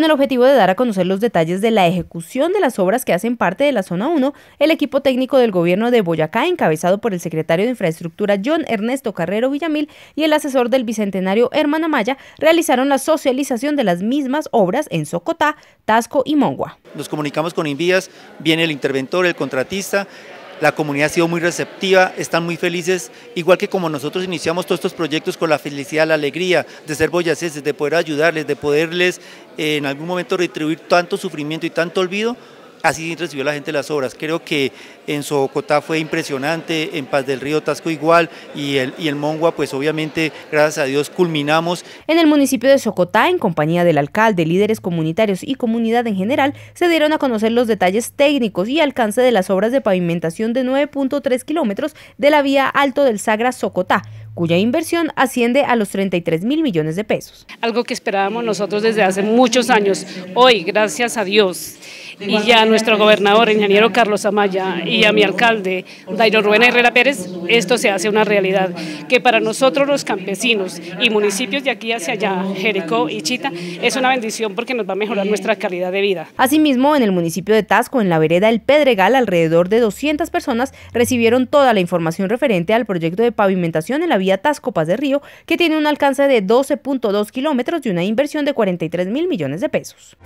Con el objetivo de dar a conocer los detalles de la ejecución de las obras que hacen parte de la Zona 1, el equipo técnico del gobierno de Boyacá, encabezado por el secretario de Infraestructura John Ernesto Carrero Villamil y el asesor del Bicentenario Hermana Maya, realizaron la socialización de las mismas obras en Socotá, Tasco y Mongua. Nos comunicamos con Invías, viene el interventor, el contratista, la comunidad ha sido muy receptiva, están muy felices, igual que como nosotros iniciamos todos estos proyectos con la felicidad, la alegría de ser boyaceses, de poder ayudarles, de poderles eh, en algún momento retribuir tanto sufrimiento y tanto olvido, así recibió la gente las obras. Creo que en Socotá fue impresionante, en Paz del Río Tasco igual y el, y el Mongua pues obviamente gracias a Dios culminamos. En el municipio de Socotá, en compañía del alcalde, líderes comunitarios y comunidad en general, se dieron a conocer los detalles técnicos y alcance de las obras de pavimentación de 9.3 kilómetros de la vía Alto del Sagra Socotá, cuya inversión asciende a los 33 mil millones de pesos. Algo que esperábamos nosotros desde hace muchos años. Hoy, gracias a Dios, y ya a nuestro gobernador, ingeniero Carlos Amaya, y a mi alcalde, Dairo Rubén Herrera Pérez, esto se hace una realidad. Que para nosotros los campesinos y municipios de aquí hacia allá, Jericó y Chita, es una bendición porque nos va a mejorar nuestra calidad de vida. Asimismo, en el municipio de Tasco, en la vereda El Pedregal, alrededor de 200 personas recibieron toda la información referente al proyecto de pavimentación en la vía Tasco Paz de Río, que tiene un alcance de 12.2 kilómetros y una inversión de 43 mil millones de pesos.